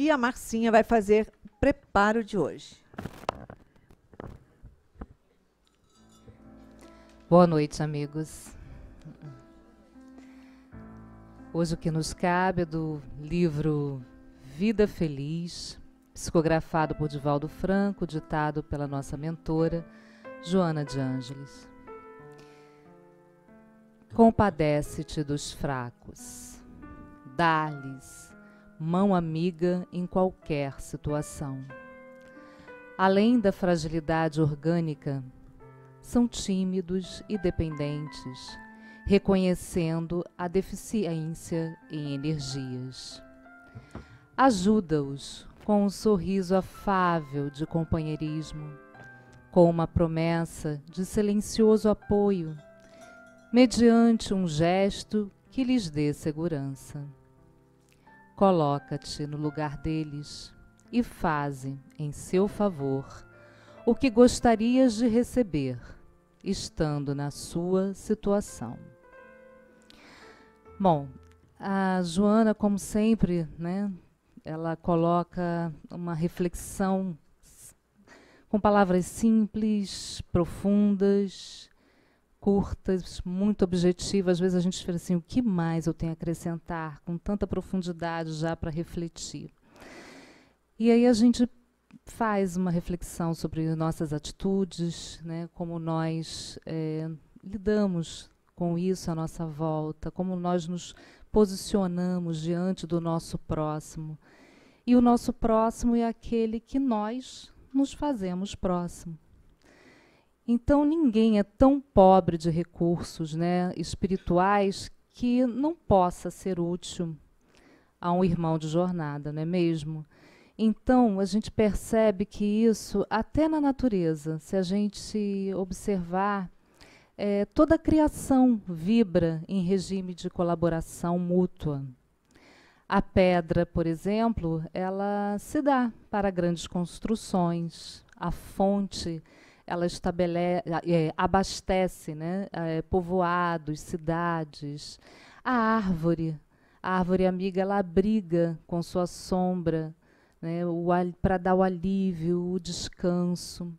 E a Marcinha vai fazer o preparo de hoje. Boa noite, amigos. Hoje o que nos cabe é do livro Vida Feliz, psicografado por Divaldo Franco, ditado pela nossa mentora, Joana de Ângeles. Compadece-te dos fracos, dá-lhes mão amiga em qualquer situação. Além da fragilidade orgânica, são tímidos e dependentes, reconhecendo a deficiência em energias. Ajuda-os com um sorriso afável de companheirismo, com uma promessa de silencioso apoio, mediante um gesto que lhes dê segurança. Coloca-te no lugar deles e faze em seu favor o que gostarias de receber, estando na sua situação. Bom, a Joana, como sempre, né, ela coloca uma reflexão com palavras simples, profundas, curtas, muito objetivas. Às vezes a gente fica assim, o que mais eu tenho a acrescentar com tanta profundidade já para refletir? E aí a gente faz uma reflexão sobre nossas atitudes, né, como nós é, lidamos com isso à nossa volta, como nós nos posicionamos diante do nosso próximo. E o nosso próximo é aquele que nós nos fazemos próximo. Então ninguém é tão pobre de recursos né, espirituais que não possa ser útil a um irmão de jornada, não é mesmo? Então a gente percebe que isso, até na natureza, se a gente observar, é, toda a criação vibra em regime de colaboração mútua. A pedra, por exemplo, ela se dá para grandes construções. A fonte ela estabelece, é, abastece né, é, povoados, cidades. A árvore, a árvore amiga, ela abriga com sua sombra né, para dar o alívio, o descanso.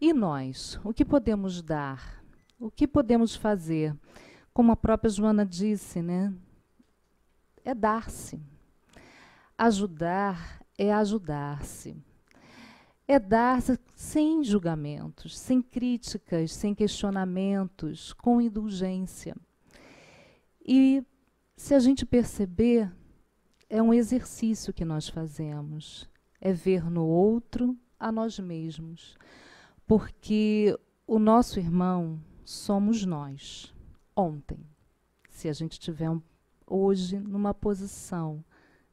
E nós, o que podemos dar? O que podemos fazer? Como a própria Joana disse, né? É dar-se. Ajudar é ajudar-se é dar -se sem julgamentos, sem críticas, sem questionamentos, com indulgência. E se a gente perceber, é um exercício que nós fazemos, é ver no outro a nós mesmos, porque o nosso irmão somos nós, ontem. Se a gente tiver um, hoje numa posição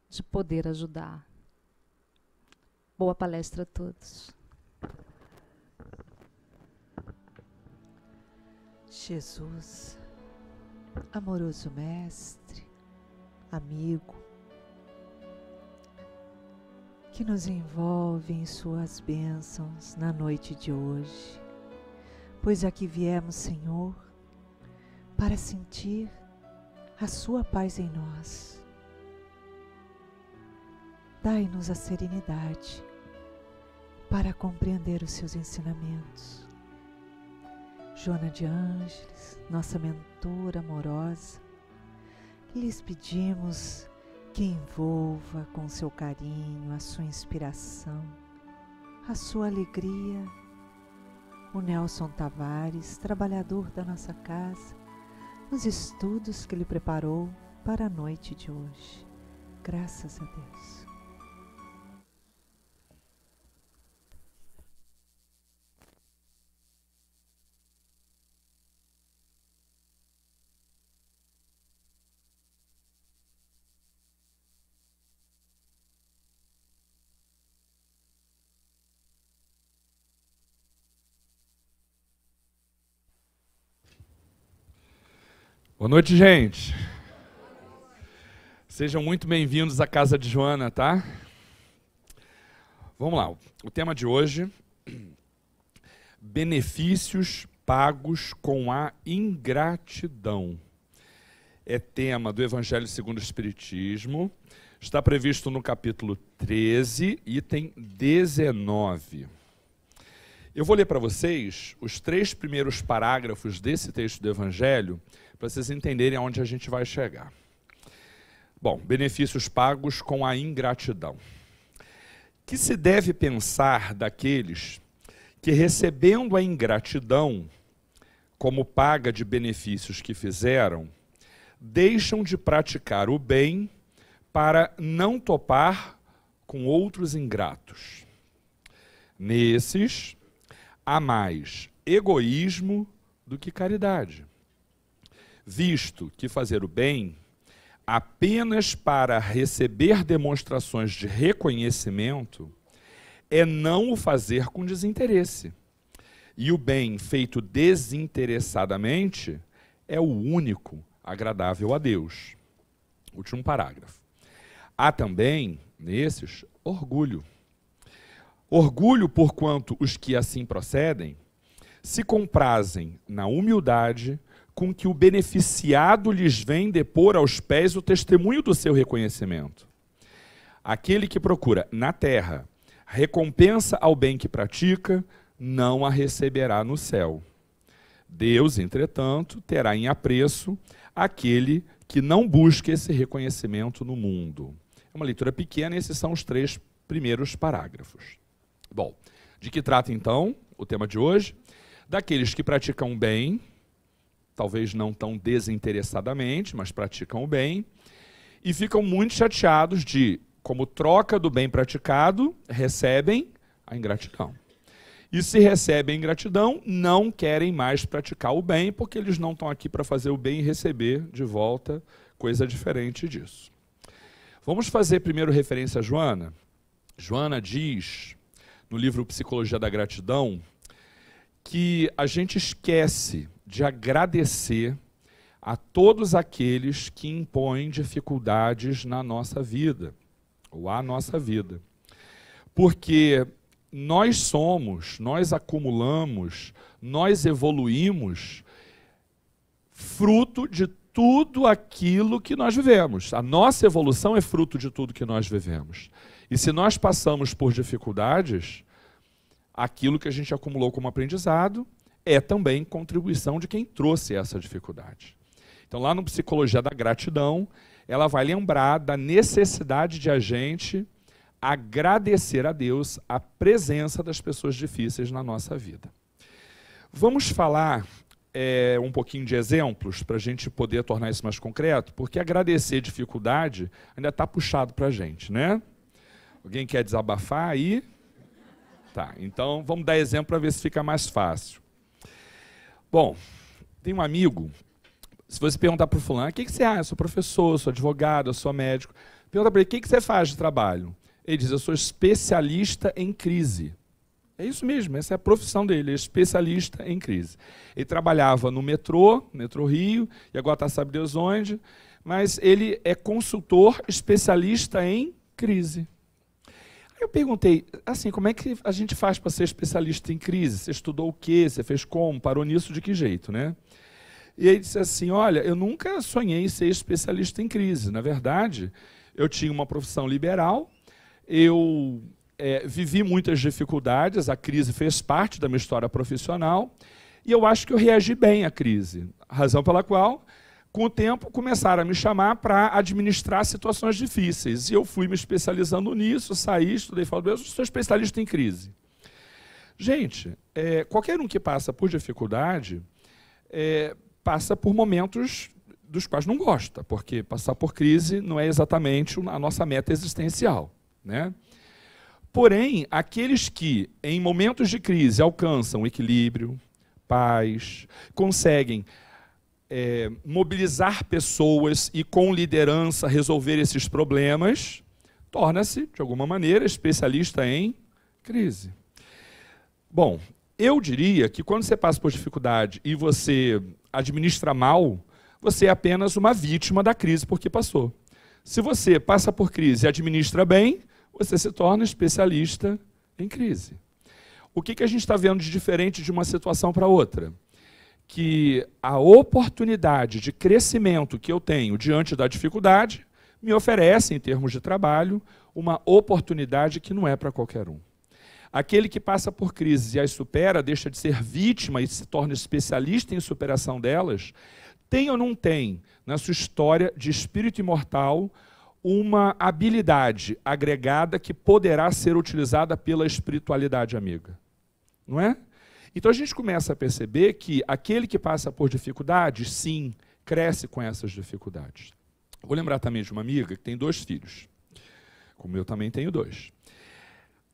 de poder ajudar, Boa palestra a todos. Jesus, amoroso Mestre, amigo, que nos envolve em Suas bênçãos na noite de hoje, pois aqui viemos, Senhor, para sentir a Sua paz em nós. Dai-nos a serenidade para compreender os seus ensinamentos. Joana de Ângeles, nossa mentora amorosa, lhes pedimos que envolva com seu carinho a sua inspiração, a sua alegria. O Nelson Tavares, trabalhador da nossa casa, nos estudos que ele preparou para a noite de hoje. Graças a Deus. Boa noite, gente. Sejam muito bem-vindos à casa de Joana, tá? Vamos lá. O tema de hoje: benefícios pagos com a ingratidão. É tema do Evangelho segundo o Espiritismo. Está previsto no capítulo 13, item 19. Eu vou ler para vocês os três primeiros parágrafos desse texto do Evangelho, para vocês entenderem aonde a gente vai chegar. Bom, benefícios pagos com a ingratidão. Que se deve pensar daqueles que, recebendo a ingratidão como paga de benefícios que fizeram, deixam de praticar o bem para não topar com outros ingratos? Nesses, há mais egoísmo do que caridade, visto que fazer o bem apenas para receber demonstrações de reconhecimento é não o fazer com desinteresse. E o bem feito desinteressadamente é o único agradável a Deus. Último parágrafo. Há também, nesses, orgulho. Orgulho, porquanto os que assim procedem, se comprazem na humildade com que o beneficiado lhes vem depor aos pés o testemunho do seu reconhecimento. Aquele que procura na terra recompensa ao bem que pratica, não a receberá no céu. Deus, entretanto, terá em apreço aquele que não busca esse reconhecimento no mundo. É uma leitura pequena, esses são os três primeiros parágrafos. Bom, de que trata então o tema de hoje? Daqueles que praticam o bem, talvez não tão desinteressadamente, mas praticam o bem, e ficam muito chateados de, como troca do bem praticado, recebem a ingratidão. E se recebem ingratidão, não querem mais praticar o bem, porque eles não estão aqui para fazer o bem e receber de volta coisa diferente disso. Vamos fazer primeiro referência a Joana. Joana diz no livro Psicologia da Gratidão, que a gente esquece de agradecer a todos aqueles que impõem dificuldades na nossa vida, ou à nossa vida. Porque nós somos, nós acumulamos, nós evoluímos fruto de tudo aquilo que nós vivemos. A nossa evolução é fruto de tudo que nós vivemos. E se nós passamos por dificuldades, aquilo que a gente acumulou como aprendizado é também contribuição de quem trouxe essa dificuldade. Então, lá no Psicologia da Gratidão, ela vai lembrar da necessidade de a gente agradecer a Deus a presença das pessoas difíceis na nossa vida. Vamos falar é, um pouquinho de exemplos para a gente poder tornar isso mais concreto, porque agradecer dificuldade ainda está puxado para a gente, né? Alguém quer desabafar aí? Tá, então vamos dar exemplo para ver se fica mais fácil. Bom, tem um amigo, se você perguntar para o fulano, o ah, que, que você acha? eu sou professor, sou advogado, eu sou médico. Pergunta para ele, o que, que você faz de trabalho? Ele diz, eu sou especialista em crise. É isso mesmo, essa é a profissão dele, é especialista em crise. Ele trabalhava no metrô, Metrô Rio, e agora está sabe Deus onde, mas ele é consultor especialista em crise. Eu perguntei, assim, como é que a gente faz para ser especialista em crise? Você estudou o quê? Você fez como? Parou nisso de que jeito, né? E ele disse assim: Olha, eu nunca sonhei em ser especialista em crise. Na verdade, eu tinha uma profissão liberal, eu é, vivi muitas dificuldades, a crise fez parte da minha história profissional, e eu acho que eu reagi bem à crise. Razão pela qual com o tempo, começaram a me chamar para administrar situações difíceis. E eu fui me especializando nisso, saí, estudei, falei, eu sou especialista em crise. Gente, é, qualquer um que passa por dificuldade, é, passa por momentos dos quais não gosta, porque passar por crise não é exatamente a nossa meta existencial. Né? Porém, aqueles que, em momentos de crise, alcançam equilíbrio, paz, conseguem é, mobilizar pessoas e com liderança resolver esses problemas, torna-se, de alguma maneira, especialista em crise. Bom, eu diria que quando você passa por dificuldade e você administra mal, você é apenas uma vítima da crise porque passou. Se você passa por crise e administra bem, você se torna especialista em crise. O que, que a gente está vendo de diferente de uma situação para outra? que a oportunidade de crescimento que eu tenho diante da dificuldade me oferece, em termos de trabalho, uma oportunidade que não é para qualquer um. Aquele que passa por crises e as supera, deixa de ser vítima e se torna especialista em superação delas, tem ou não tem na sua história de espírito imortal uma habilidade agregada que poderá ser utilizada pela espiritualidade amiga? Não é? Então a gente começa a perceber que aquele que passa por dificuldades, sim, cresce com essas dificuldades. Vou lembrar também de uma amiga que tem dois filhos, como eu também tenho dois.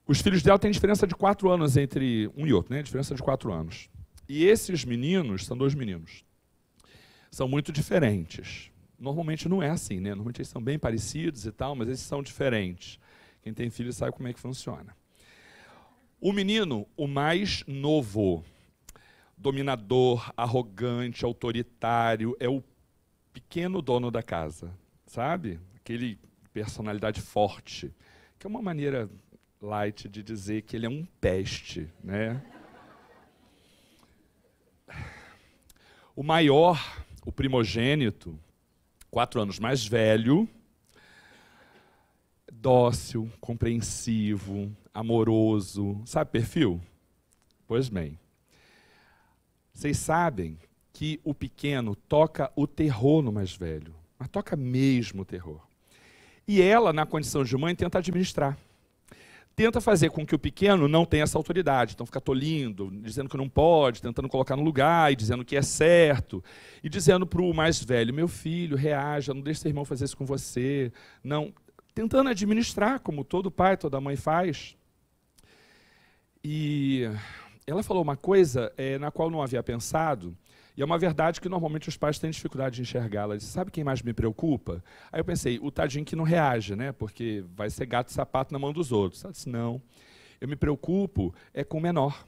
Os filhos dela têm diferença de quatro anos entre um e outro, né? Diferença de quatro anos. E esses meninos são dois meninos. São muito diferentes. Normalmente não é assim, né? Normalmente eles são bem parecidos e tal, mas eles são diferentes. Quem tem filho sabe como é que funciona. O menino, o mais novo, dominador, arrogante, autoritário, é o pequeno dono da casa, sabe? Aquele personalidade forte, que é uma maneira light de dizer que ele é um peste, né? O maior, o primogênito, quatro anos mais velho, dócil, compreensivo, amoroso. Sabe perfil? Pois bem. Vocês sabem que o pequeno toca o terror no mais velho, mas toca mesmo o terror. E ela, na condição de mãe, tenta administrar. Tenta fazer com que o pequeno não tenha essa autoridade. Então fica tolindo, dizendo que não pode, tentando colocar no lugar e dizendo que é certo. E dizendo para o mais velho: meu filho, reaja, não deixe seu irmão fazer isso com você. Não. Tentando administrar, como todo pai, toda mãe faz. E ela falou uma coisa é, na qual não havia pensado, e é uma verdade que normalmente os pais têm dificuldade de enxergar. Ela disse, sabe quem mais me preocupa? Aí eu pensei, o tadinho que não reage, né? Porque vai ser gato e sapato na mão dos outros. Ela disse, não. Eu me preocupo é com o menor.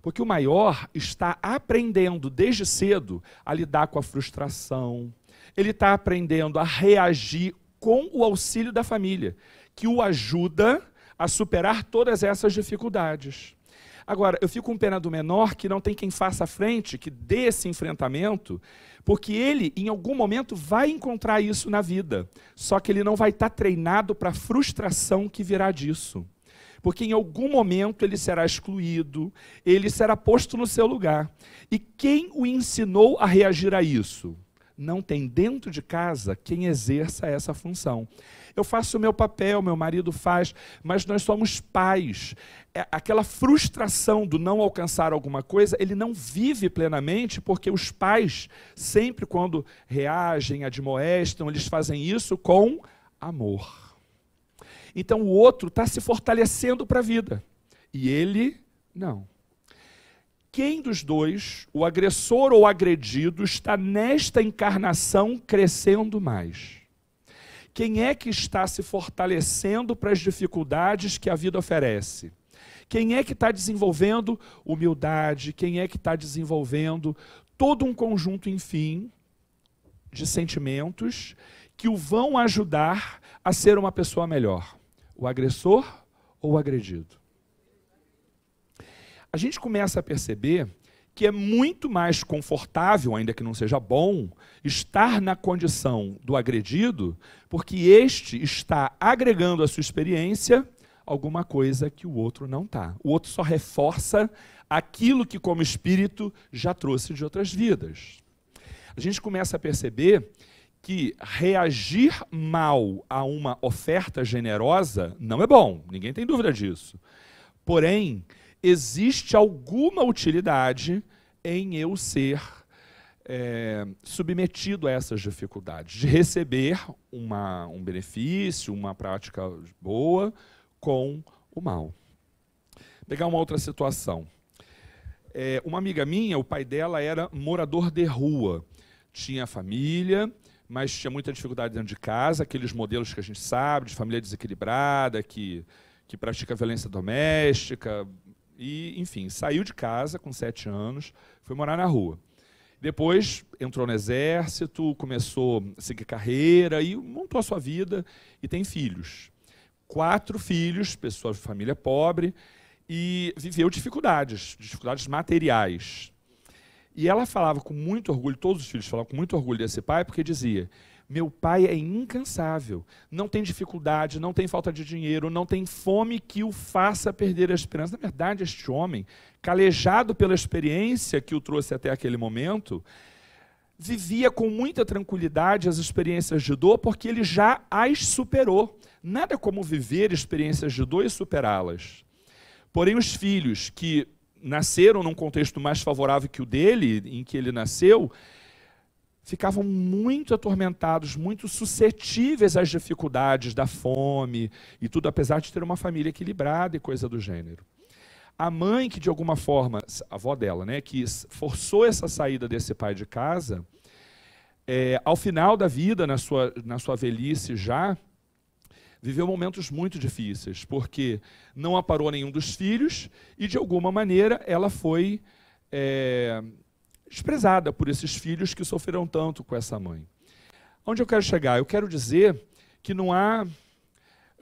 Porque o maior está aprendendo desde cedo a lidar com a frustração. Ele está aprendendo a reagir com o auxílio da família, que o ajuda a superar todas essas dificuldades. Agora, eu fico com pena do menor que não tem quem faça frente, que dê esse enfrentamento, porque ele, em algum momento, vai encontrar isso na vida. Só que ele não vai estar tá treinado para a frustração que virá disso. Porque em algum momento ele será excluído, ele será posto no seu lugar. E quem o ensinou a reagir a isso? não tem dentro de casa quem exerça essa função. Eu faço o meu papel, meu marido faz, mas nós somos pais. É aquela frustração do não alcançar alguma coisa, ele não vive plenamente, porque os pais, sempre quando reagem, admoestam, eles fazem isso com amor. Então o outro está se fortalecendo para a vida e ele não quem dos dois, o agressor ou o agredido, está nesta encarnação crescendo mais? Quem é que está se fortalecendo para as dificuldades que a vida oferece? Quem é que está desenvolvendo humildade? Quem é que está desenvolvendo todo um conjunto, enfim, de sentimentos que o vão ajudar a ser uma pessoa melhor? O agressor ou o agredido? a gente começa a perceber que é muito mais confortável, ainda que não seja bom, estar na condição do agredido, porque este está agregando à sua experiência alguma coisa que o outro não está. O outro só reforça aquilo que, como espírito, já trouxe de outras vidas. A gente começa a perceber que reagir mal a uma oferta generosa não é bom, ninguém tem dúvida disso. Porém, existe alguma utilidade em eu ser é, submetido a essas dificuldades, de receber uma, um benefício, uma prática boa com o mal. Vou pegar uma outra situação. É, uma amiga minha, o pai dela era morador de rua, tinha família, mas tinha muita dificuldade dentro de casa, aqueles modelos que a gente sabe, de família desequilibrada, que, que pratica violência doméstica, e, enfim, saiu de casa com sete anos, foi morar na rua. Depois entrou no exército, começou a seguir carreira e montou a sua vida e tem filhos. Quatro filhos, pessoa de família pobre, e viveu dificuldades, dificuldades materiais. E ela falava com muito orgulho, todos os filhos falavam com muito orgulho desse pai, porque dizia: meu pai é incansável, não tem dificuldade, não tem falta de dinheiro, não tem fome que o faça perder a esperança. Na verdade, este homem, calejado pela experiência que o trouxe até aquele momento, vivia com muita tranquilidade as experiências de dor, porque ele já as superou. Nada como viver experiências de dor e superá-las. Porém, os filhos que nasceram num contexto mais favorável que o dele, em que ele nasceu, ficavam muito atormentados, muito suscetíveis às dificuldades da fome e tudo, apesar de ter uma família equilibrada e coisa do gênero. A mãe que de alguma forma, a avó dela, né, que forçou essa saída desse pai de casa, é, ao final da vida, na sua, na sua velhice já, viveu momentos muito difíceis, porque não aparou nenhum dos filhos e, de alguma maneira, ela foi é, desprezada por esses filhos que sofreram tanto com essa mãe. Onde eu quero chegar? Eu quero dizer que não há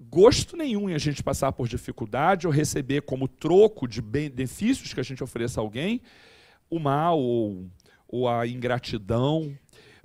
gosto nenhum em a gente passar por dificuldade ou receber como troco de benefícios que a gente ofereça a alguém o mal ou, ou a ingratidão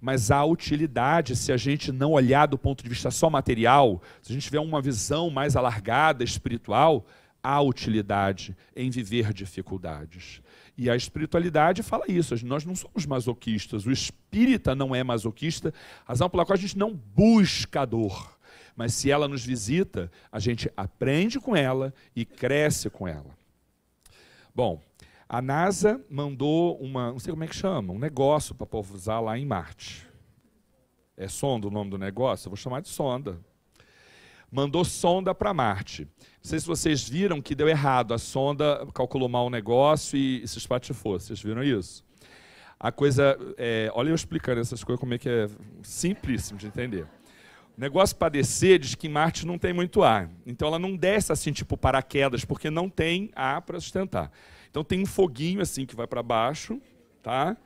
mas a utilidade, se a gente não olhar do ponto de vista só material, se a gente tiver uma visão mais alargada, espiritual, há utilidade em viver dificuldades. E a espiritualidade fala isso, nós não somos masoquistas, o espírita não é masoquista, razão pela qual a gente não busca a dor. Mas se ela nos visita, a gente aprende com ela e cresce com ela. Bom, a NASA mandou uma, não sei como é que chama, um negócio para pousar lá em Marte. É sonda o nome do negócio? Eu vou chamar de sonda, mandou sonda para Marte. Não sei se vocês viram que deu errado. A sonda calculou mal o negócio e, e se espatifou. Vocês viram isso? A coisa. É, olha eu explicando essas coisas, como é que é simplíssimo de entender. O negócio para descer diz que Marte não tem muito ar. Então ela não desce assim, tipo paraquedas, porque não tem ar para sustentar. Então tem um foguinho assim que vai para baixo, tá?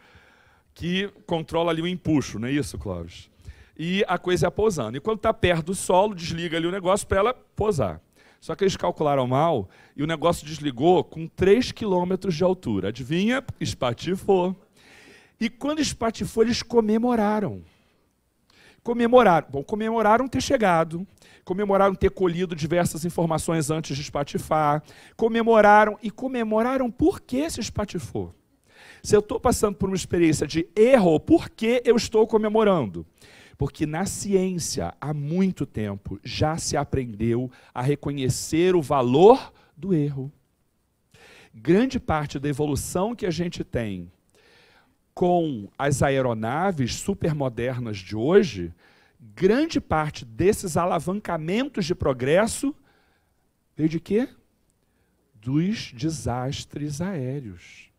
Que controla ali o empuxo, não é isso, Clóvis? e a coisa ia é pousando. E quando está perto do solo, desliga ali o negócio para ela pousar. Só que eles calcularam mal e o negócio desligou com 3 quilômetros de altura. Adivinha? Espatifou. E quando espatifou, eles comemoraram. Comemoraram. Bom, comemoraram ter chegado, comemoraram ter colhido diversas informações antes de espatifar, comemoraram e comemoraram por que se espatifou. Se eu estou passando por uma experiência de erro, por que eu estou comemorando? Porque na ciência, há muito tempo, já se aprendeu a reconhecer o valor do erro. Grande parte da evolução que a gente tem com as aeronaves supermodernas de hoje, grande parte desses alavancamentos de progresso veio de quê? Dos desastres aéreos.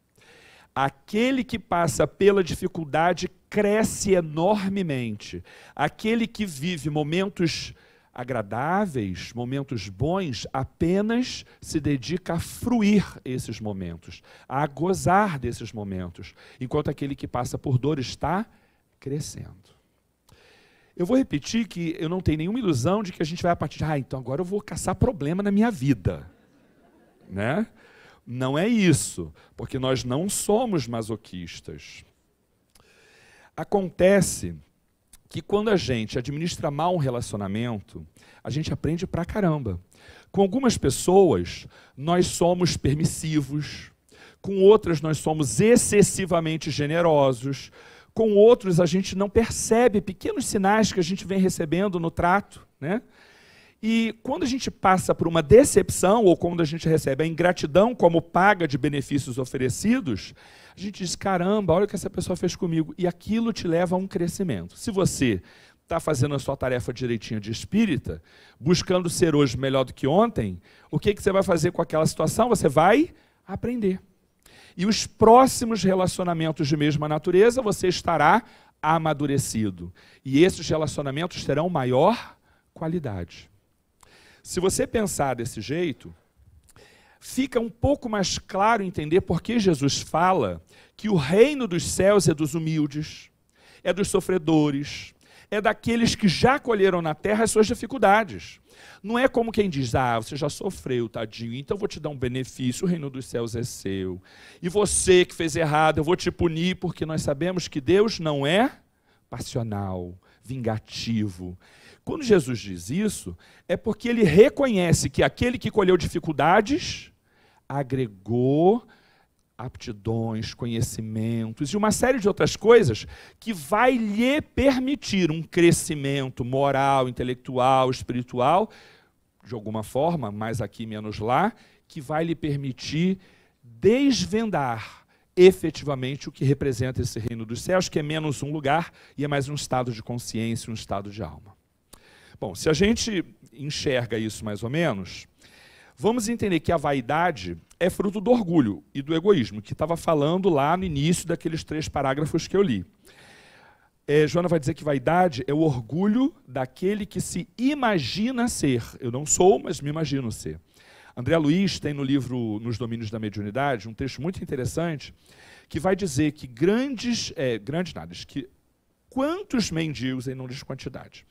Aquele que passa pela dificuldade cresce enormemente. Aquele que vive momentos agradáveis, momentos bons, apenas se dedica a fruir esses momentos, a gozar desses momentos, enquanto aquele que passa por dor está crescendo. Eu vou repetir que eu não tenho nenhuma ilusão de que a gente vai a partir de, ah, então agora eu vou caçar problema na minha vida. Né? Não é isso, porque nós não somos masoquistas. Acontece que quando a gente administra mal um relacionamento, a gente aprende pra caramba. Com algumas pessoas, nós somos permissivos, com outras, nós somos excessivamente generosos, com outros, a gente não percebe pequenos sinais que a gente vem recebendo no trato, né? E quando a gente passa por uma decepção, ou quando a gente recebe a ingratidão como paga de benefícios oferecidos, a gente diz: caramba, olha o que essa pessoa fez comigo. E aquilo te leva a um crescimento. Se você está fazendo a sua tarefa direitinho de espírita, buscando ser hoje melhor do que ontem, o que, que você vai fazer com aquela situação? Você vai aprender. E os próximos relacionamentos de mesma natureza, você estará amadurecido. E esses relacionamentos terão maior qualidade. Se você pensar desse jeito, fica um pouco mais claro entender por que Jesus fala que o reino dos céus é dos humildes, é dos sofredores, é daqueles que já colheram na terra as suas dificuldades. Não é como quem diz, ah, você já sofreu, tadinho, então vou te dar um benefício, o reino dos céus é seu. E você que fez errado, eu vou te punir, porque nós sabemos que Deus não é passional, vingativo. Quando Jesus diz isso, é porque ele reconhece que aquele que colheu dificuldades agregou aptidões, conhecimentos e uma série de outras coisas que vai lhe permitir um crescimento moral, intelectual, espiritual, de alguma forma, mais aqui menos lá, que vai lhe permitir desvendar efetivamente o que representa esse reino dos céus, que é menos um lugar e é mais um estado de consciência, um estado de alma. Bom, se a gente enxerga isso mais ou menos, vamos entender que a vaidade é fruto do orgulho e do egoísmo, que estava falando lá no início daqueles três parágrafos que eu li. É, Joana vai dizer que vaidade é o orgulho daquele que se imagina ser. Eu não sou, mas me imagino ser. André Luiz tem no livro Nos Domínios da Mediunidade um texto muito interessante que vai dizer que grandes, é, grandes nada, que quantos mendigos em não diz quantidade,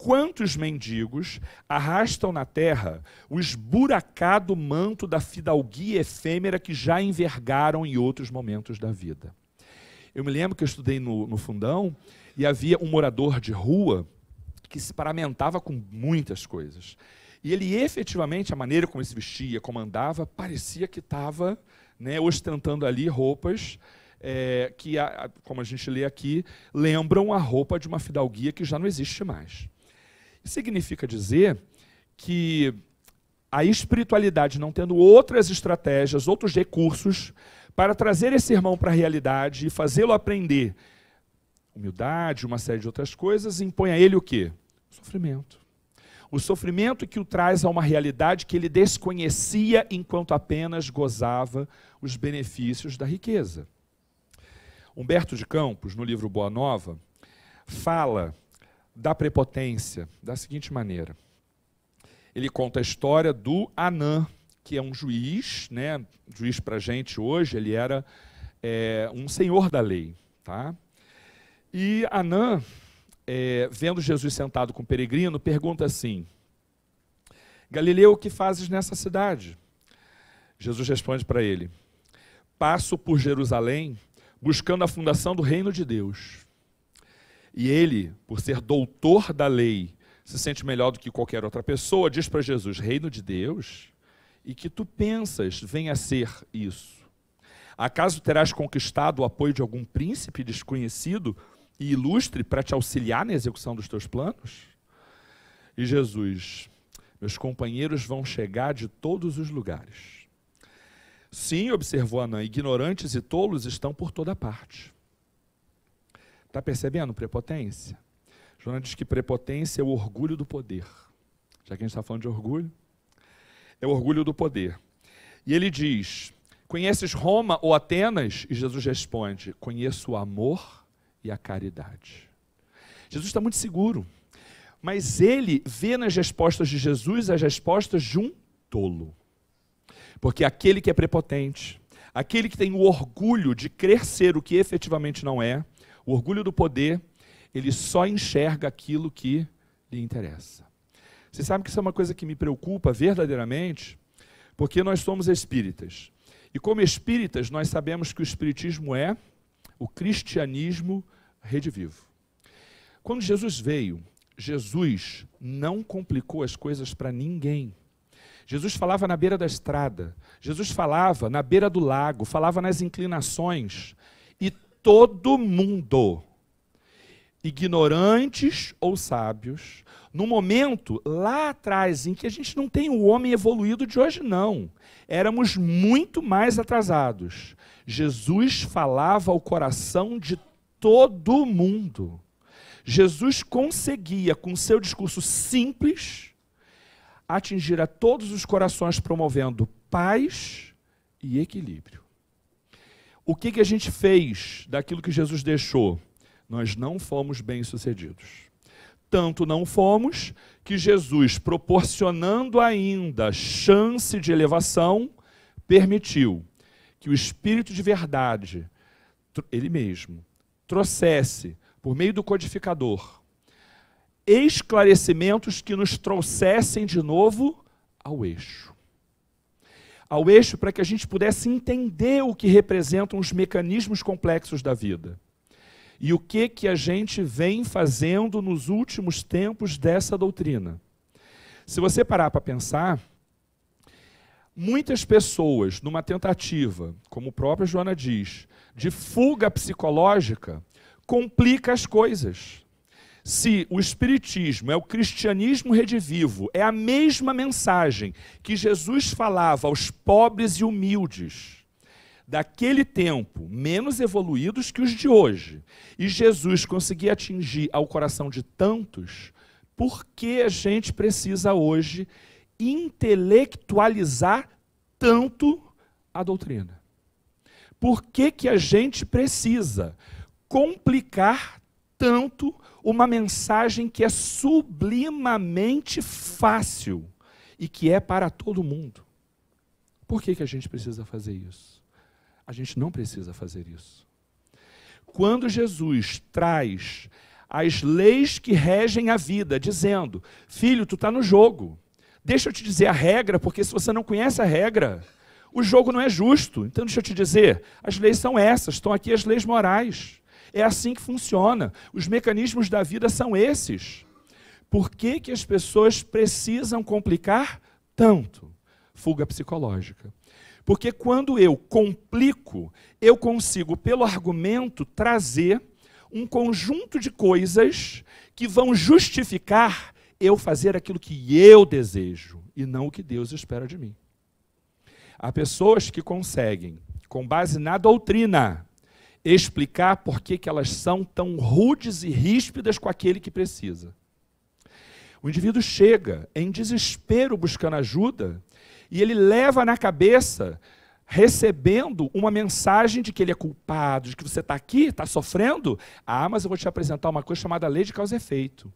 Quantos mendigos arrastam na terra o esburacado manto da fidalguia efêmera que já envergaram em outros momentos da vida? Eu me lembro que eu estudei no, no fundão e havia um morador de rua que se paramentava com muitas coisas. E ele efetivamente, a maneira como ele se vestia, como andava, parecia que estava né, ostentando ali roupas é, que, como a gente lê aqui, lembram a roupa de uma fidalguia que já não existe mais. Significa dizer que a espiritualidade, não tendo outras estratégias, outros recursos, para trazer esse irmão para a realidade e fazê-lo aprender humildade, uma série de outras coisas, impõe a ele o quê? Sofrimento. O sofrimento que o traz a uma realidade que ele desconhecia enquanto apenas gozava os benefícios da riqueza. Humberto de Campos, no livro Boa Nova, fala da prepotência da seguinte maneira. Ele conta a história do Anã, que é um juiz, né? Juiz para gente hoje, ele era é, um senhor da lei, tá? E Anã, é, vendo Jesus sentado com o peregrino, pergunta assim: Galileu, o que fazes nessa cidade? Jesus responde para ele: Passo por Jerusalém buscando a fundação do reino de Deus. E ele, por ser doutor da lei, se sente melhor do que qualquer outra pessoa, diz para Jesus: Reino de Deus, e que tu pensas venha a ser isso. Acaso terás conquistado o apoio de algum príncipe desconhecido e ilustre para te auxiliar na execução dos teus planos? E Jesus, meus companheiros vão chegar de todos os lugares. Sim, observou Anã, ignorantes e tolos estão por toda parte. Está percebendo prepotência? Joana diz que prepotência é o orgulho do poder. Já que a gente está falando de orgulho, é o orgulho do poder. E ele diz: Conheces Roma ou Atenas? E Jesus responde: Conheço o amor e a caridade. Jesus está muito seguro, mas ele vê nas respostas de Jesus as respostas de um tolo. Porque aquele que é prepotente, aquele que tem o orgulho de crer ser o que efetivamente não é, o orgulho do poder, ele só enxerga aquilo que lhe interessa. Você sabe que isso é uma coisa que me preocupa verdadeiramente, porque nós somos espíritas. E como espíritas, nós sabemos que o espiritismo é o cristianismo redivivo. Quando Jesus veio, Jesus não complicou as coisas para ninguém. Jesus falava na beira da estrada, Jesus falava na beira do lago, falava nas inclinações todo mundo, ignorantes ou sábios, no momento lá atrás em que a gente não tem o homem evoluído de hoje não, éramos muito mais atrasados. Jesus falava ao coração de todo mundo. Jesus conseguia com seu discurso simples atingir a todos os corações promovendo paz e equilíbrio o que, que a gente fez daquilo que Jesus deixou? Nós não fomos bem-sucedidos. Tanto não fomos que Jesus, proporcionando ainda chance de elevação, permitiu que o Espírito de verdade, ele mesmo, trouxesse, por meio do codificador, esclarecimentos que nos trouxessem de novo ao eixo ao eixo para que a gente pudesse entender o que representam os mecanismos complexos da vida. E o que que a gente vem fazendo nos últimos tempos dessa doutrina? Se você parar para pensar, muitas pessoas numa tentativa, como o próprio Joana diz, de fuga psicológica, complica as coisas se o Espiritismo é o cristianismo redivivo, é a mesma mensagem que Jesus falava aos pobres e humildes daquele tempo, menos evoluídos que os de hoje, e Jesus conseguia atingir ao coração de tantos, por que a gente precisa hoje intelectualizar tanto a doutrina? Por que, que a gente precisa complicar tanto a uma mensagem que é sublimamente fácil e que é para todo mundo. Por que, que a gente precisa fazer isso? A gente não precisa fazer isso. Quando Jesus traz as leis que regem a vida, dizendo: Filho, tu está no jogo. Deixa eu te dizer a regra, porque se você não conhece a regra, o jogo não é justo. Então, deixa eu te dizer: as leis são essas, estão aqui as leis morais. É assim que funciona. Os mecanismos da vida são esses. Por que, que as pessoas precisam complicar tanto? Fuga psicológica. Porque quando eu complico, eu consigo, pelo argumento, trazer um conjunto de coisas que vão justificar eu fazer aquilo que eu desejo e não o que Deus espera de mim. Há pessoas que conseguem, com base na doutrina, explicar por que, que elas são tão rudes e ríspidas com aquele que precisa. O indivíduo chega em desespero buscando ajuda e ele leva na cabeça, recebendo uma mensagem de que ele é culpado, de que você está aqui, está sofrendo. Ah, mas eu vou te apresentar uma coisa chamada lei de causa e efeito.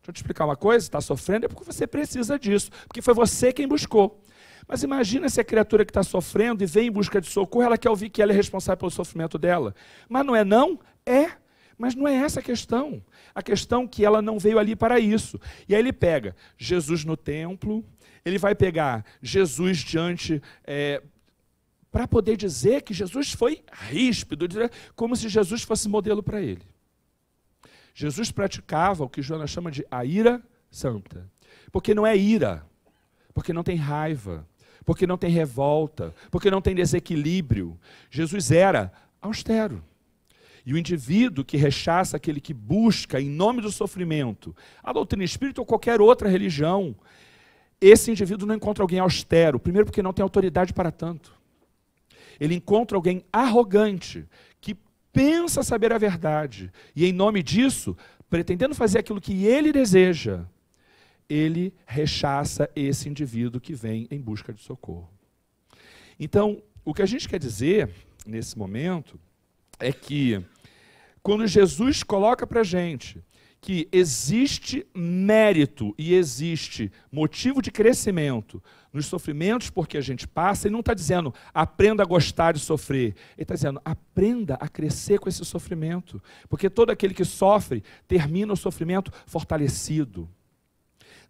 Deixa eu te explicar uma coisa: está sofrendo é porque você precisa disso, porque foi você quem buscou. Mas imagina se a criatura que está sofrendo e vem em busca de socorro, ela quer ouvir que ela é responsável pelo sofrimento dela. Mas não é não? É. Mas não é essa a questão. A questão é que ela não veio ali para isso. E aí ele pega Jesus no templo, ele vai pegar Jesus diante. É, para poder dizer que Jesus foi ríspido, como se Jesus fosse modelo para ele. Jesus praticava o que Jonas chama de a ira santa. Porque não é ira, porque não tem raiva, porque não tem revolta, porque não tem desequilíbrio. Jesus era austero. E o indivíduo que rechaça aquele que busca, em nome do sofrimento, a doutrina espírita ou qualquer outra religião, esse indivíduo não encontra alguém austero. Primeiro, porque não tem autoridade para tanto. Ele encontra alguém arrogante, que pensa saber a verdade, e em nome disso, pretendendo fazer aquilo que ele deseja, ele rechaça esse indivíduo que vem em busca de socorro. Então, o que a gente quer dizer nesse momento é que quando Jesus coloca para a gente que existe mérito e existe motivo de crescimento nos sofrimentos porque a gente passa, ele não está dizendo aprenda a gostar de sofrer, ele está dizendo aprenda a crescer com esse sofrimento, porque todo aquele que sofre termina o sofrimento fortalecido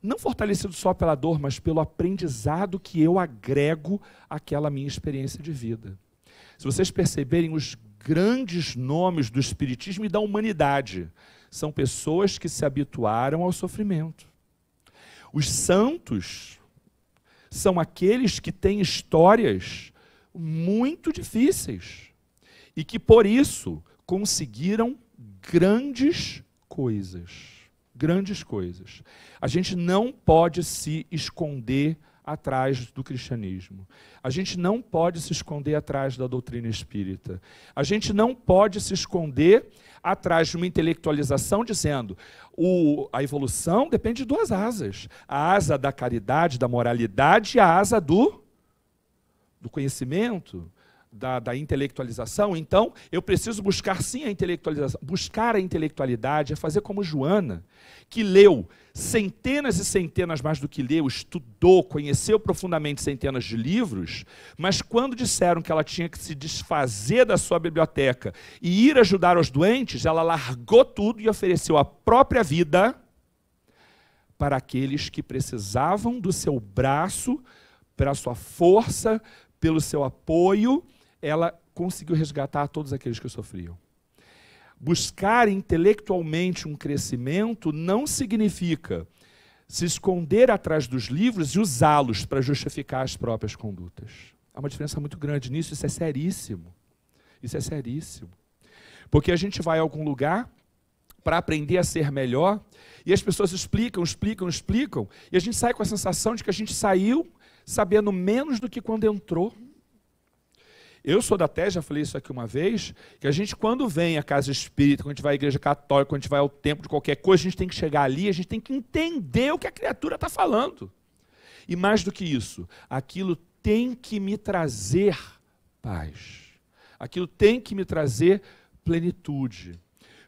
não fortalecido só pela dor, mas pelo aprendizado que eu agrego àquela minha experiência de vida. Se vocês perceberem, os grandes nomes do Espiritismo e da humanidade são pessoas que se habituaram ao sofrimento. Os santos são aqueles que têm histórias muito difíceis e que por isso conseguiram grandes coisas grandes coisas. A gente não pode se esconder atrás do cristianismo. A gente não pode se esconder atrás da doutrina espírita. A gente não pode se esconder atrás de uma intelectualização dizendo o, a evolução depende de duas asas: a asa da caridade, da moralidade, e a asa do, do conhecimento da, da, intelectualização, então eu preciso buscar sim a intelectualização. Buscar a intelectualidade é fazer como Joana, que leu centenas e centenas mais do que leu, estudou, conheceu profundamente centenas de livros, mas quando disseram que ela tinha que se desfazer da sua biblioteca e ir ajudar os doentes, ela largou tudo e ofereceu a própria vida para aqueles que precisavam do seu braço, pela sua força, pelo seu apoio ela conseguiu resgatar todos aqueles que sofriam. Buscar intelectualmente um crescimento não significa se esconder atrás dos livros e usá-los para justificar as próprias condutas. Há uma diferença muito grande nisso, isso é seríssimo. Isso é seríssimo. Porque a gente vai a algum lugar para aprender a ser melhor, e as pessoas explicam, explicam, explicam, e a gente sai com a sensação de que a gente saiu sabendo menos do que quando entrou. Eu sou da tese, já falei isso aqui uma vez, que a gente quando vem à casa espírita, quando a gente vai à igreja católica, quando a gente vai ao templo de qualquer coisa, a gente tem que chegar ali, a gente tem que entender o que a criatura está falando. E mais do que isso, aquilo tem que me trazer paz. Aquilo tem que me trazer plenitude.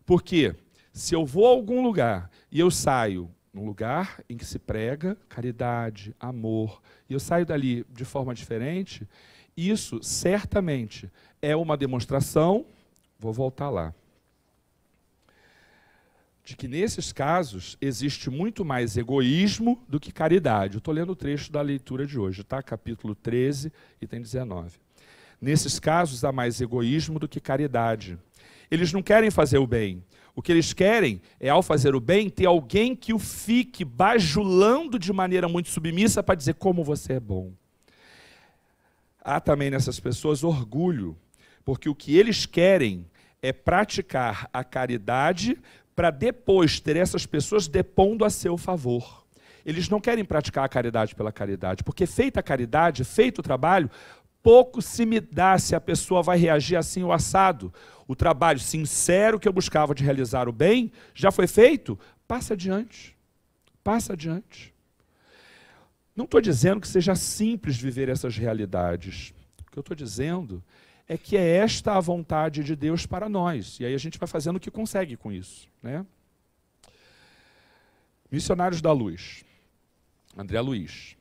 Porque se eu vou a algum lugar e eu saio num lugar em que se prega caridade, amor, e eu saio dali de forma diferente, isso certamente é uma demonstração, vou voltar lá, de que nesses casos existe muito mais egoísmo do que caridade. Estou lendo o trecho da leitura de hoje, tá? capítulo 13, item 19. Nesses casos há mais egoísmo do que caridade. Eles não querem fazer o bem. O que eles querem é, ao fazer o bem, ter alguém que o fique bajulando de maneira muito submissa para dizer como você é bom há também nessas pessoas orgulho, porque o que eles querem é praticar a caridade para depois ter essas pessoas depondo a seu favor. Eles não querem praticar a caridade pela caridade, porque feita a caridade, feito o trabalho, pouco se me dá se a pessoa vai reagir assim ou assado. O trabalho sincero que eu buscava de realizar o bem já foi feito, passa adiante. Passa adiante. Não estou dizendo que seja simples viver essas realidades. O que eu estou dizendo é que é esta a vontade de Deus para nós. E aí a gente vai fazendo o que consegue com isso. Né? Missionários da Luz, André Luiz.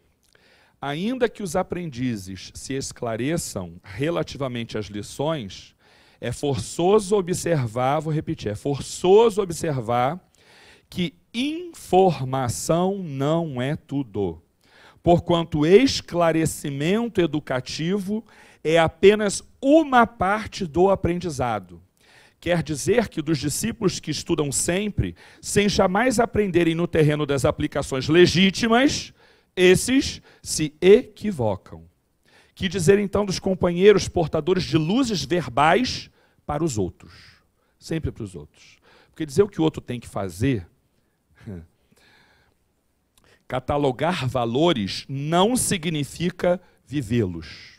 Ainda que os aprendizes se esclareçam relativamente às lições, é forçoso observar, vou repetir, é forçoso observar que informação não é tudo porquanto esclarecimento educativo é apenas uma parte do aprendizado. Quer dizer que dos discípulos que estudam sempre, sem jamais aprenderem no terreno das aplicações legítimas, esses se equivocam. Que dizer então dos companheiros portadores de luzes verbais para os outros? Sempre para os outros. Porque dizer o que o outro tem que fazer Catalogar valores não significa vivê-los.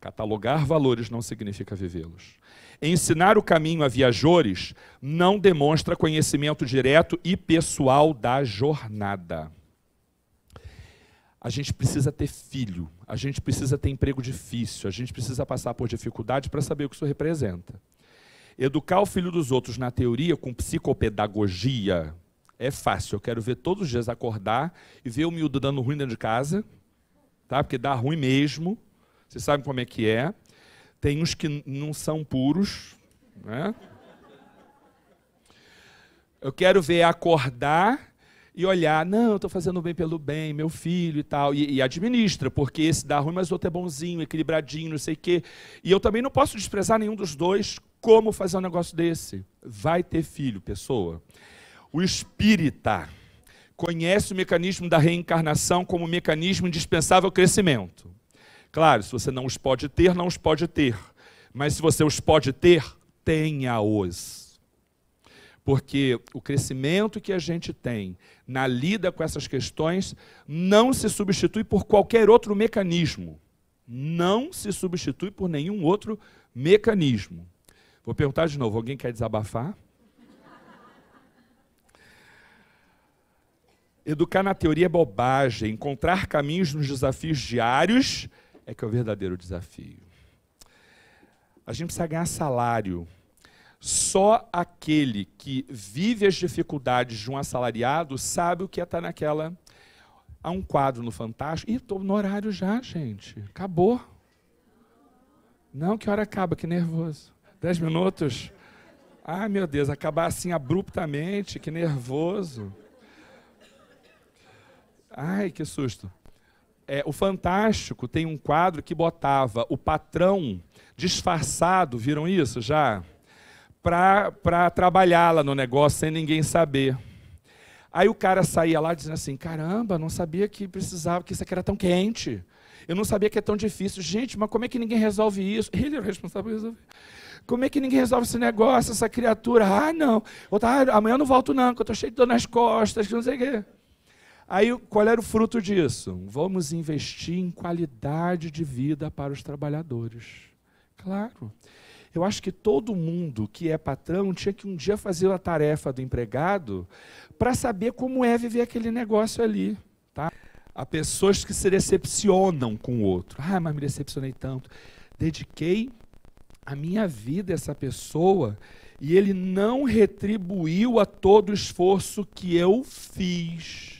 Catalogar valores não significa vivê-los. Ensinar o caminho a viajores não demonstra conhecimento direto e pessoal da jornada. A gente precisa ter filho, a gente precisa ter emprego difícil, a gente precisa passar por dificuldade para saber o que isso representa. Educar o filho dos outros na teoria com psicopedagogia, é fácil. Eu quero ver todos os dias acordar e ver o miúdo dando ruim dentro de casa, tá? Porque dá ruim mesmo. Vocês sabem como é que é. Tem uns que não são puros, né? Eu quero ver acordar e olhar, não, estou fazendo bem pelo bem, meu filho e tal, e, e, administra, porque esse dá ruim, mas o outro é bonzinho, equilibradinho, não sei o quê. E eu também não posso desprezar nenhum dos dois como fazer um negócio desse. Vai ter filho, pessoa. O espírita conhece o mecanismo da reencarnação como mecanismo indispensável ao crescimento. Claro, se você não os pode ter, não os pode ter. Mas se você os pode ter, tenha-os. Porque o crescimento que a gente tem na lida com essas questões não se substitui por qualquer outro mecanismo. Não se substitui por nenhum outro mecanismo. Vou perguntar de novo: alguém quer desabafar? Educar na teoria é bobagem. Encontrar caminhos nos desafios diários é que é o verdadeiro desafio. A gente precisa ganhar salário. Só aquele que vive as dificuldades de um assalariado sabe o que é estar tá naquela. Há um quadro no Fantástico. Ih, estou no horário já, gente. Acabou. Não, que hora acaba? Que nervoso. Dez minutos? Ai, meu Deus, acabar assim abruptamente, que nervoso. Ai, que susto. É, o Fantástico tem um quadro que botava o patrão disfarçado, viram isso já? Para trabalhar lá no negócio sem ninguém saber. Aí o cara saía lá dizendo assim: caramba, não sabia que precisava, que isso aqui era tão quente. Eu não sabia que é tão difícil. Gente, mas como é que ninguém resolve isso? Ele é o responsável por resolver. Como é que ninguém resolve esse negócio, essa criatura? Ah, não. ah, amanhã eu não volto, não, que eu estou cheio de dor nas costas, que não sei o quê. Aí qual era o fruto disso? Vamos investir em qualidade de vida para os trabalhadores. Claro. Eu acho que todo mundo que é patrão tinha que um dia fazer a tarefa do empregado para saber como é viver aquele negócio ali. Tá? Há pessoas que se decepcionam com o outro. Ah, mas me decepcionei tanto. Dediquei a minha vida a essa pessoa e ele não retribuiu a todo o esforço que eu fiz.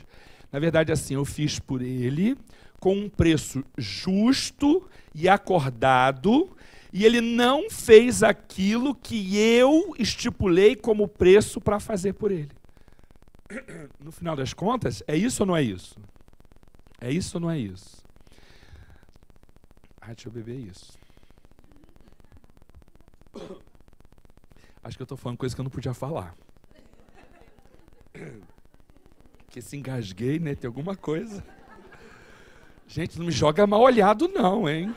Na verdade, assim, eu fiz por ele com um preço justo e acordado, e ele não fez aquilo que eu estipulei como preço para fazer por ele. No final das contas, é isso ou não é isso? É isso ou não é isso? Ah, deixa eu beber isso. Acho que eu estou falando coisa que eu não podia falar que se engasguei, né? Tem alguma coisa. Gente, não me joga mal olhado, não, hein?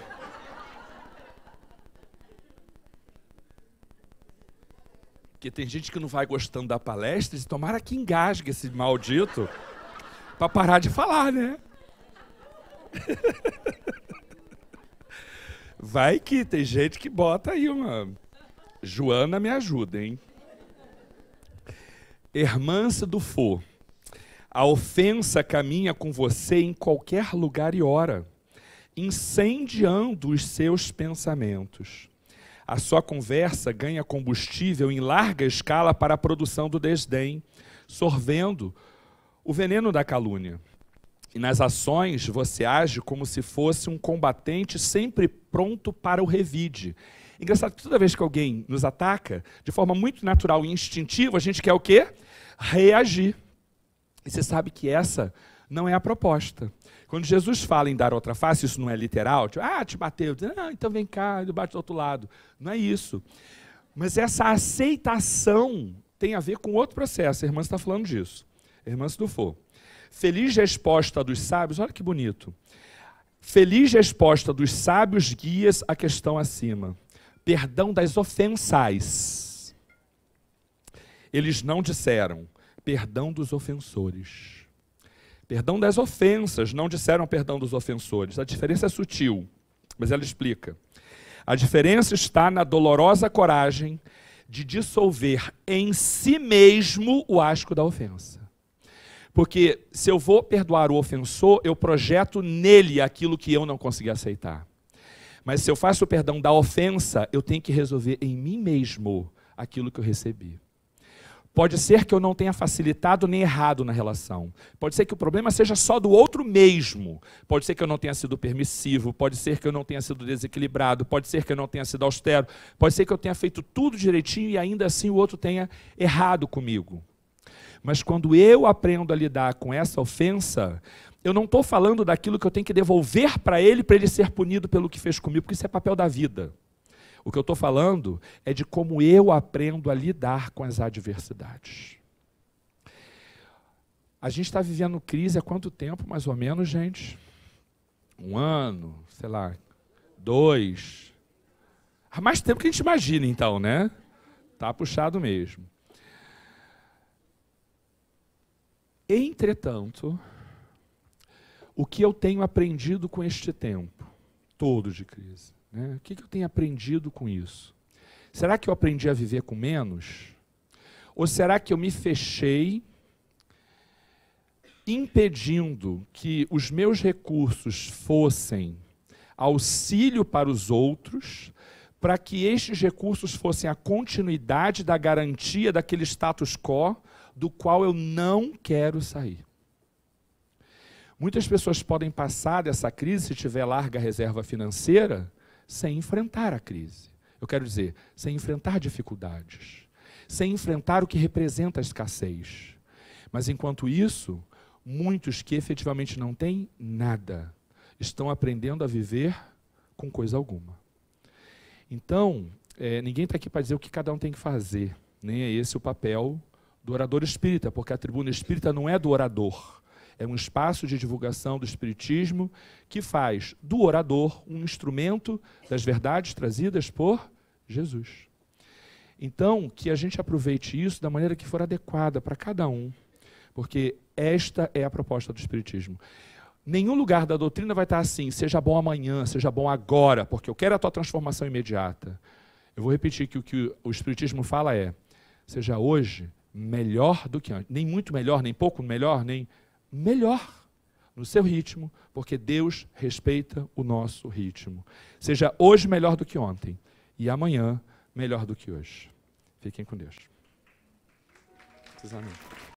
Porque tem gente que não vai gostando da palestra e tomara que engasgue esse maldito para parar de falar, né? Vai que tem gente que bota aí uma. Joana, me ajuda, hein? Hermança do fô a ofensa caminha com você em qualquer lugar e hora, incendiando os seus pensamentos. A sua conversa ganha combustível em larga escala para a produção do desdém, sorvendo o veneno da calúnia. E nas ações você age como se fosse um combatente sempre pronto para o revide. Engraçado que toda vez que alguém nos ataca, de forma muito natural e instintiva, a gente quer o quê? Reagir. E você sabe que essa não é a proposta. Quando Jesus fala em dar outra face, isso não é literal, tipo, ah, te bateu, ah, então vem cá, ele bate do outro lado. Não é isso. Mas essa aceitação tem a ver com outro processo. A irmã está falando disso. A irmã se for. Feliz resposta dos sábios, olha que bonito. Feliz resposta dos sábios guias a questão acima. Perdão das ofensais. Eles não disseram, perdão dos ofensores. Perdão das ofensas, não disseram perdão dos ofensores. A diferença é sutil, mas ela explica. A diferença está na dolorosa coragem de dissolver em si mesmo o asco da ofensa. Porque se eu vou perdoar o ofensor, eu projeto nele aquilo que eu não consegui aceitar. Mas se eu faço o perdão da ofensa, eu tenho que resolver em mim mesmo aquilo que eu recebi. Pode ser que eu não tenha facilitado nem errado na relação. Pode ser que o problema seja só do outro mesmo. Pode ser que eu não tenha sido permissivo. Pode ser que eu não tenha sido desequilibrado. Pode ser que eu não tenha sido austero. Pode ser que eu tenha feito tudo direitinho e ainda assim o outro tenha errado comigo. Mas quando eu aprendo a lidar com essa ofensa, eu não estou falando daquilo que eu tenho que devolver para ele para ele ser punido pelo que fez comigo, porque isso é papel da vida. O que eu estou falando é de como eu aprendo a lidar com as adversidades. A gente está vivendo crise há quanto tempo, mais ou menos, gente? Um ano, sei lá, dois. Há mais tempo que a gente imagina, então, né? Tá puxado mesmo. Entretanto, o que eu tenho aprendido com este tempo todo de crise né? O que, que eu tenho aprendido com isso? Será que eu aprendi a viver com menos? Ou será que eu me fechei impedindo que os meus recursos fossem auxílio para os outros, para que estes recursos fossem a continuidade da garantia daquele status quo do qual eu não quero sair? Muitas pessoas podem passar dessa crise se tiver larga reserva financeira sem enfrentar a crise. Eu quero dizer, sem enfrentar dificuldades, sem enfrentar o que representa a escassez. Mas enquanto isso, muitos que efetivamente não têm nada estão aprendendo a viver com coisa alguma. Então, é, ninguém está aqui para dizer o que cada um tem que fazer, nem é esse o papel do orador espírita, porque a tribuna espírita não é do orador, é um espaço de divulgação do Espiritismo que faz do orador um instrumento das verdades trazidas por Jesus. Então, que a gente aproveite isso da maneira que for adequada para cada um, porque esta é a proposta do Espiritismo. Nenhum lugar da doutrina vai estar tá assim, seja bom amanhã, seja bom agora, porque eu quero a tua transformação imediata. Eu vou repetir que o que o Espiritismo fala é: seja hoje melhor do que antes. Nem muito melhor, nem pouco melhor, nem melhor no seu ritmo, porque Deus respeita o nosso ritmo. Seja hoje melhor do que ontem e amanhã melhor do que hoje. Fiquem com Deus.